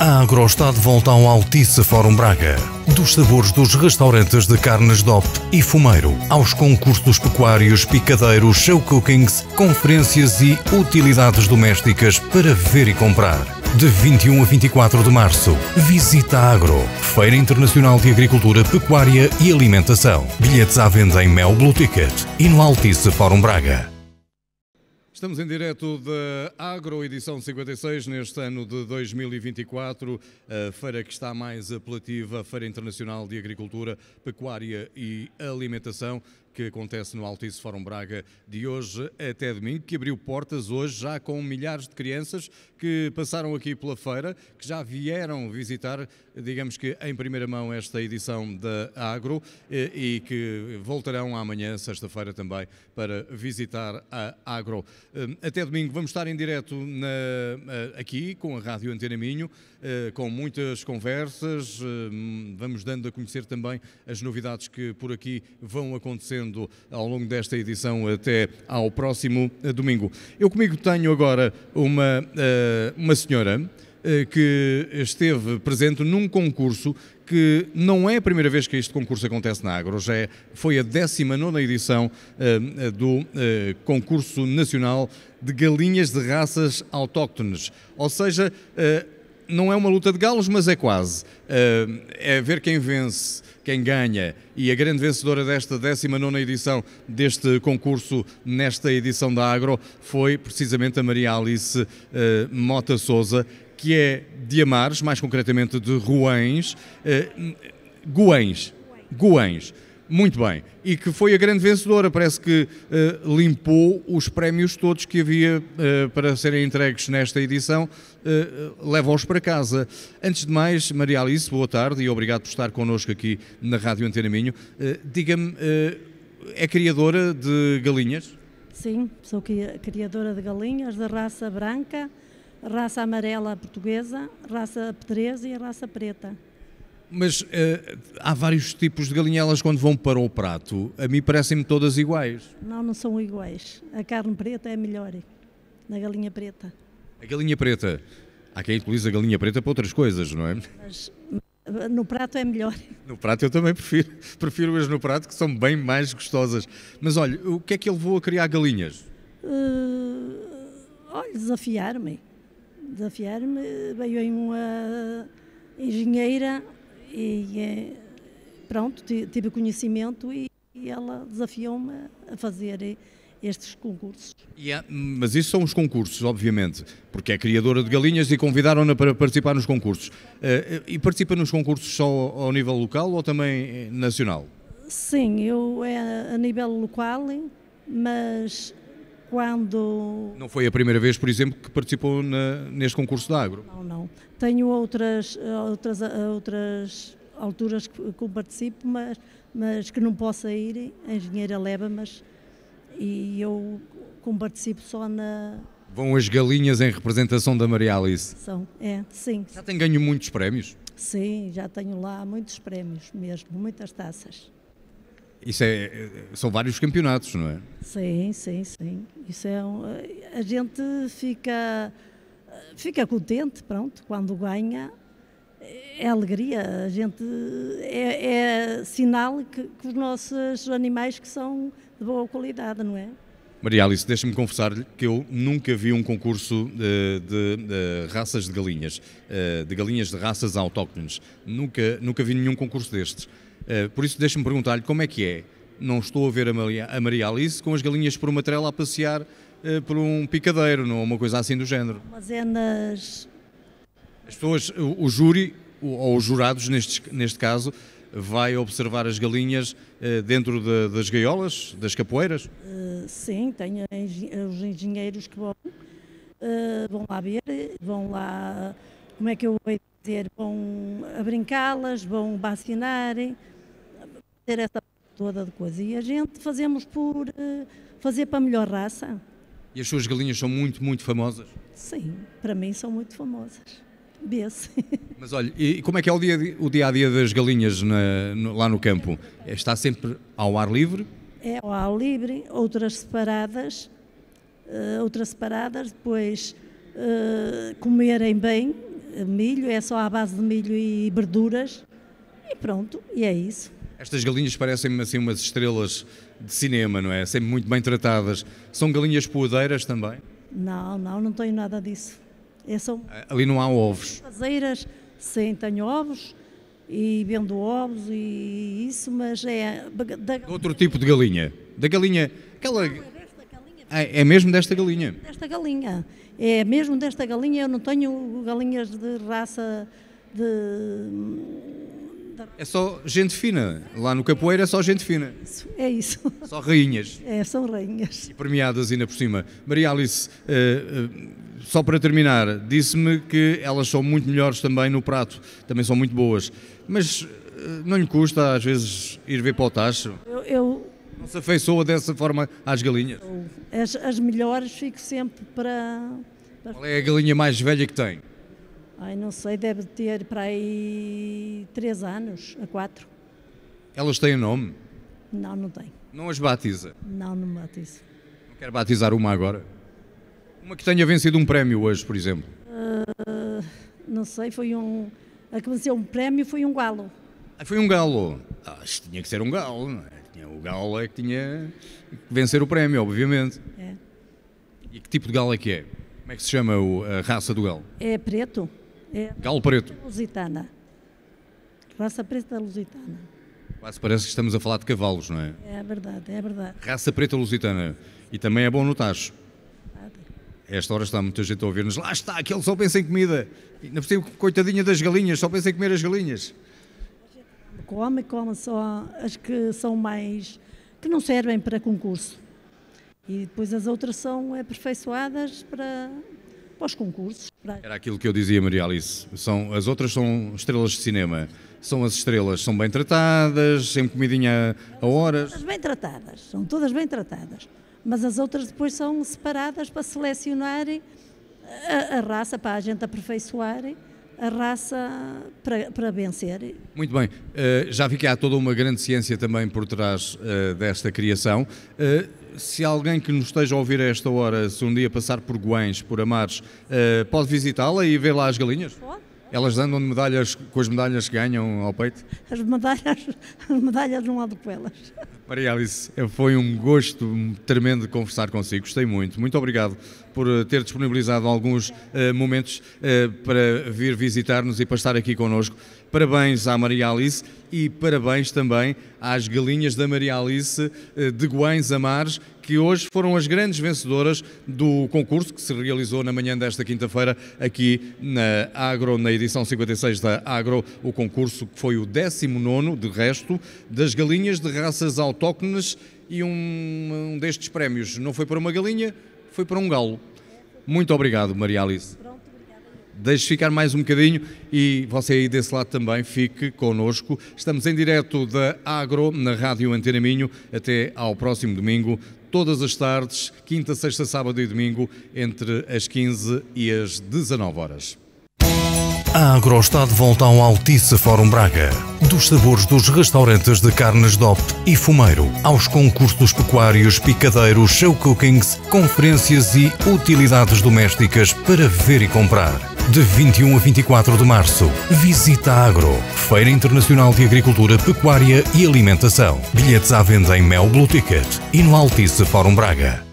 A AgroStado volta ao Altice Fórum Braga. Dos sabores dos restaurantes de carnes DOP e fumeiro, aos concursos pecuários, picadeiros, show cookings, conferências e utilidades domésticas para ver e comprar. De 21 a 24 de março, visita Agro, Feira Internacional de Agricultura, Pecuária e Alimentação. Bilhetes à venda em Mel Blue Ticket e no Altice Fórum Braga. Estamos em direto da Agro, edição 56, neste ano de 2024, a feira que está mais apelativa, a Feira Internacional de Agricultura, Pecuária e Alimentação, que acontece no Altice Fórum Braga de hoje até domingo, que abriu portas hoje já com milhares de crianças que passaram aqui pela feira, que já vieram visitar digamos que em primeira mão, esta edição da Agro eh, e que voltarão amanhã, sexta-feira também, para visitar a Agro. Eh, até domingo vamos estar em direto na, eh, aqui com a Rádio Antena Minho, com muitas conversas, vamos dando a conhecer também as novidades que por aqui vão acontecendo ao longo desta edição até ao próximo domingo. Eu comigo tenho agora uma, uma senhora eh, que esteve presente num concurso que não é a primeira vez que este concurso acontece na Agro, já é, foi a 19 edição uh, do uh, Concurso Nacional de Galinhas de Raças Autóctones. Ou seja, uh, não é uma luta de galos, mas é quase. é ver quem vence, quem ganha. E a grande vencedora desta 19 edição deste concurso, nesta edição da Agro, foi precisamente a Maria Alice Mota Souza, que é de Amares, mais concretamente de Ruães, uh, eh, Guães, Guães, muito bem, e que foi a grande vencedora, parece que uh, limpou os prémios todos que havia uh, para serem entregues nesta edição, uh, leva-os para casa. Antes de mais, Maria Alice, boa tarde e obrigado por estar connosco aqui na Rádio Antena Minho. Diga-me, é criadora de galinhas? Sim, sou criadora de galinhas da raça branca, raça amarela portuguesa, raça pedreza e a raça preta. Mas uh, há vários tipos de galinhelas quando vão para o prato. A mim parecem-me todas iguais. Não, não são iguais. A carne preta é melhor na galinha preta. A galinha preta. Há quem utiliza a galinha preta para outras coisas, não é? Mas eh, no prato é melhor. No prato eu também prefiro. Prefiro-as no prato, que são bem mais gostosas. Mas olha, o que é que ele levou a criar galinhas? Uh, olha, desafiar-me desafiar-me, veio aí uma engenheira e eh, pronto, tive conhecimento e, e ela desafiou-me a fazer eh, estes concursos. Yeah, é, mas isso são os concursos, obviamente, porque é criadora de galinhas e convidaram-na para participar nos concursos. Eh, e participa nos concursos só ao nível local ou também nacional? Sim, eu é a nível local, mas quando... Não foi a primeira vez, por exemplo, que participou na, neste concurso da Agro? Não, não. Tenho outras, outras, outras alturas que, que participo, mas, mas que não posso ir, a engenheira leva, mas e eu como participo só na... Vão as galinhas em representação da Maria Alice? São, é, sim. Já tem ganho muitos prémios? Sim, já tenho lá muitos prémios mesmo, muitas taças. Isso é, é, são vários campeonatos, não é? Sim, sim, sim. Isso é um, a gente fica, fica contente, pronto, quando ganha. É alegria, a gente é, é sinal que, que os nossos animais que são de boa qualidade, não é? Maria Alice, deixa-me confessar-lhe que eu nunca vi um concurso de, eh, de, de, raças de galinhas, eh, de galinhas de raças autóctones. Nunca, nunca vi nenhum concurso destes. Eh, por isso, deixa-me perguntar-lhe como é que é. Não estou a ver a Maria Alice com as galinhas por uma trela a passear por um picadeiro, não uma coisa assim do género. Mas é nas. As pessoas, o, o júri, ou os jurados, neste, neste caso, vai observar as galinhas eh, dentro de, das gaiolas, das capoeiras? Uh, sim, tem os engenheiros que vão, uh, vão lá ver, vão lá, como é que eu vou dizer, vão a brincá-las, vão vacinarem, ter essa toda de coisa. E a gente fazemos por uh, fazer para a melhor raça. E as suas galinhas são muito, muito famosas? Sim, para mim são muito famosas. Besse. Mas olha, e como é que é o dia, o dia a dia das galinhas na, no, lá no campo? É, está sempre ao ar livre? É ao ar livre, outras separadas, uh, outras separadas, depois uh, comerem bem eh, milho, é só à base de milho e verduras e pronto, e é isso. Estas galinhas parecem-me assim umas estrelas de cinema, não é? Sempre muito bem tratadas. São galinhas poedeiras também? Não, não, não tenho nada disso. É, são é, Ali não há ovos. Caseiras, sim, tenho ovos e vendo ovos e isso, mas é. Da... Outro tipo de galinha. Da galinha. Aquela. Não, é, galinha. É, é mesmo desta galinha. Desta galinha. É mesmo desta galinha. Eu não tenho galinhas de raça de é só gente fina. Lá no Capoeira é só gente fina. é isso. Só rainhas. É, são rainhas. E premiadas ainda por cima. Maria Alice, uh, uh, só para terminar, disse-me que elas são muito melhores também no prato, também são muito boas. Mas uh, não lhe custa, às vezes, ir ver para o tacho? Eu, eu... Não se afeiçoa dessa forma às galinhas? As, as melhores fico sempre para. Qual é a galinha mais velha que tem? Ai, não sei, deve ter para aí três anos, a quatro. Elas têm nome? Não, não tem. Não as batiza? Não, não batiza. Não quer batizar uma agora? Uma que tenha vencido um prémio hoje, por exemplo? Uh, não sei, foi um. A que venceu um prémio foi um galo. Ah, foi um galo. Ah, que tinha que ser um galo, não é? O galo é que tinha que vencer o prémio, obviamente. É. E que tipo de galo é que é? Como é que se chama a raça do galo? É preto. É, Galo Preto. Lusitana. Raça preta da Lusitana. Quase parece que estamos a falar de cavalos, não é? É verdade, é verdade. Raça preta lusitana. E também é bom notar. Esta hora está muita gente a ouvir-nos. Lá está, aquele só pensa em comida. não percebo, coitadinha das galinhas, só pensa em comer as galinhas. Come, come só as que são mais. que não servem para concurso. E depois as outras são aperfeiçoadas para para os concursos. Para... Era aquilo que eu dizia, Maria Alice. São, as outras são estrelas de cinema. São as estrelas, são bem tratadas, sempre comidinha a horas. São todas bem tratadas, são todas bem tratadas. Mas as outras depois são separadas para selecionarem eh, a, a raça, para a gente aperfeiçoarem a raça para, para vencer. Muito bem, uh, já vi que há toda uma grande ciência também por trás uh, desta criação. Uh, se alguém que nos esteja a ouvir a esta hora, se um dia passar por Guães, por Amares, pode visitá-la e ver lá as galinhas? Pode. Elas andam de medalhas, com as medalhas que ganham ao peito? As medalhas, as medalhas não há de elas. Maria Alice, eh, foi um gosto tremendo de conversar consigo, gostei muito. Muito obrigado por eh, ter disponibilizado alguns uh, momentos uh, para vir visitar-nos e para estar aqui connosco. Parabéns à Maria Alice e parabéns também às galinhas da Maria Alice uh, de Guães Amares, que hoje foram as grandes vencedoras do concurso que se realizou na manhã desta quinta-feira aqui na Agro, na edição 56 da Agro, o concurso que foi o 19, de resto, das galinhas de raças altas autóctones e um, um destes prémios não foi para uma galinha, foi para um galo. Muito obrigado, Maria Alice. Pronto, Deixe ficar mais um bocadinho e você aí desse lado também fique connosco. Estamos em direto da Agro na Rádio Antena Minho até ao próximo domingo, todas as tardes, quinta, sexta, sábado e domingo, entre as 15 e as 19 horas. A AgroStado volta ao Altice Fórum Braga. Dos sabores dos restaurantes de carnes DOP e fumeiro, aos concursos pecuários, picadeiros, show cookings, conferências e utilidades domésticas para ver e comprar. De 21 a 24 de março, visita a Agro, Feira Internacional de Agricultura, Pecuária e Alimentação. Bilhetes à venda em Mel Blue Ticket e no Altice Fórum Braga.